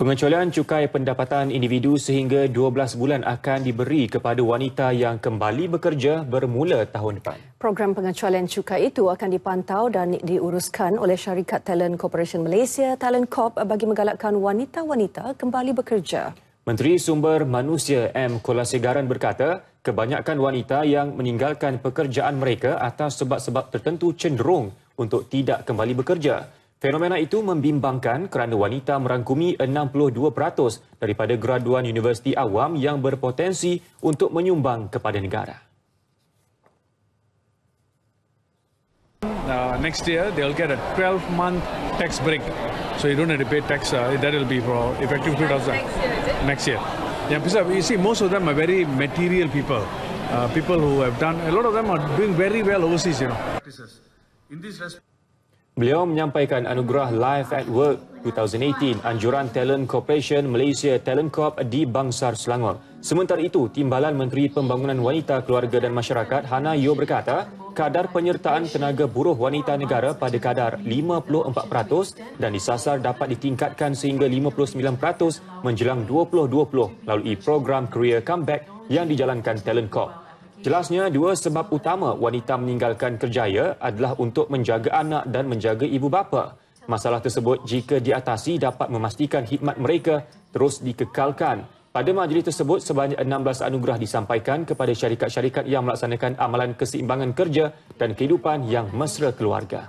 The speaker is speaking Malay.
Pengecualian cukai pendapatan individu sehingga 12 bulan akan diberi kepada wanita yang kembali bekerja bermula tahun depan. Program pengecualian cukai itu akan dipantau dan diuruskan oleh syarikat Talent Corporation Malaysia, Talent Corp bagi menggalakkan wanita-wanita kembali bekerja. Menteri Sumber Manusia M. Kolasegaran berkata, kebanyakan wanita yang meninggalkan pekerjaan mereka atas sebab-sebab tertentu cenderung untuk tidak kembali bekerja. Fenomena itu membimbangkan kerana wanita merangkumi 62% daripada graduan universiti awam yang berpotensi untuk menyumbang kepada negara. Uh, next year they'll get a 12 month tax break. So you don't have to pay tax. Uh, that will be for effective 2000. Next year. Yeah, because uh, you see most of them are very material people. Uh, people who have done a lot of them are doing very well overseas, you know. In this respect Beliau menyampaikan anugerah Live at Work 2018 Anjuran Talent Corporation Malaysia Talent Corp di Bangsar Selangor. Sementara itu, Timbalan Menteri Pembangunan Wanita, Keluarga dan Masyarakat Hana Yeo berkata, kadar penyertaan tenaga buruh wanita negara pada kadar 54% dan disasar dapat ditingkatkan sehingga 59% menjelang 2020 melalui program Career Comeback yang dijalankan Talent Corp. Jelasnya, dua sebab utama wanita meninggalkan kerjaya adalah untuk menjaga anak dan menjaga ibu bapa. Masalah tersebut jika diatasi dapat memastikan khidmat mereka terus dikekalkan. Pada majlis tersebut, sebanyak 16 anugerah disampaikan kepada syarikat-syarikat yang melaksanakan amalan keseimbangan kerja dan kehidupan yang mesra keluarga.